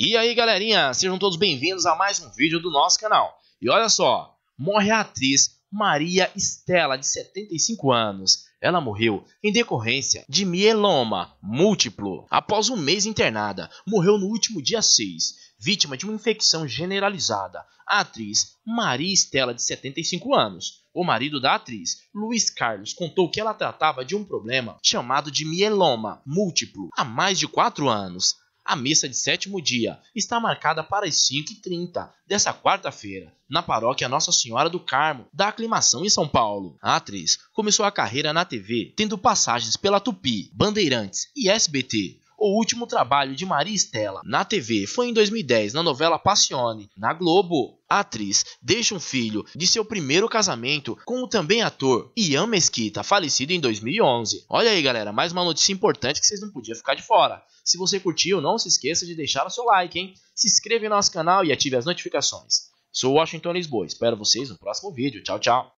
E aí galerinha, sejam todos bem-vindos a mais um vídeo do nosso canal. E olha só, morre a atriz Maria Estela, de 75 anos. Ela morreu em decorrência de mieloma múltiplo após um mês internada. Morreu no último dia 6, vítima de uma infecção generalizada. A atriz Maria Estela, de 75 anos, o marido da atriz, Luiz Carlos, contou que ela tratava de um problema chamado de mieloma múltiplo há mais de 4 anos. A missa de sétimo dia está marcada para as 5h30 dessa quarta-feira, na paróquia Nossa Senhora do Carmo, da Aclimação em São Paulo. A atriz começou a carreira na TV, tendo passagens pela Tupi, Bandeirantes e SBT. O último trabalho de Maria Estela na TV foi em 2010, na novela Passione, na Globo. A atriz deixa um filho de seu primeiro casamento com o também ator Ian Mesquita, falecido em 2011. Olha aí, galera, mais uma notícia importante que vocês não podiam ficar de fora. Se você curtiu, não se esqueça de deixar o seu like, hein? Se inscreva no nosso canal e ative as notificações. Sou Washington Lisboa, espero vocês no próximo vídeo. Tchau, tchau.